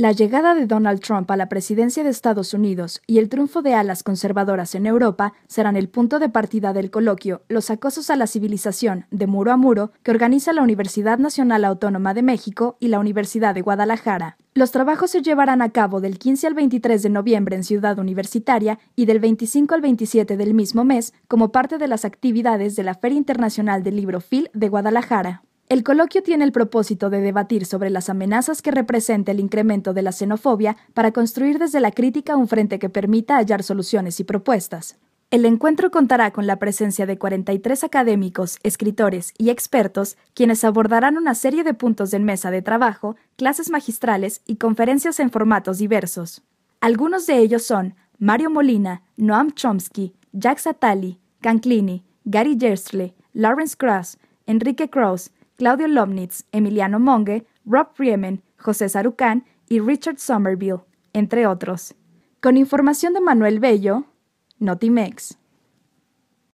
La llegada de Donald Trump a la presidencia de Estados Unidos y el triunfo de alas conservadoras en Europa serán el punto de partida del coloquio Los acosos a la civilización de muro a muro que organiza la Universidad Nacional Autónoma de México y la Universidad de Guadalajara. Los trabajos se llevarán a cabo del 15 al 23 de noviembre en Ciudad Universitaria y del 25 al 27 del mismo mes como parte de las actividades de la Feria Internacional del Libro FIL de Guadalajara. El coloquio tiene el propósito de debatir sobre las amenazas que representa el incremento de la xenofobia para construir desde la crítica un frente que permita hallar soluciones y propuestas. El encuentro contará con la presencia de 43 académicos, escritores y expertos, quienes abordarán una serie de puntos de mesa de trabajo, clases magistrales y conferencias en formatos diversos. Algunos de ellos son Mario Molina, Noam Chomsky, Jack Satali, Canclini, Gary Gerstle, Lawrence Krauss, Enrique Krauss, Claudio Lomnitz, Emiliano Monge, Rob Riemen, José Sarucán y Richard Somerville, entre otros. Con información de Manuel Bello, Notimex.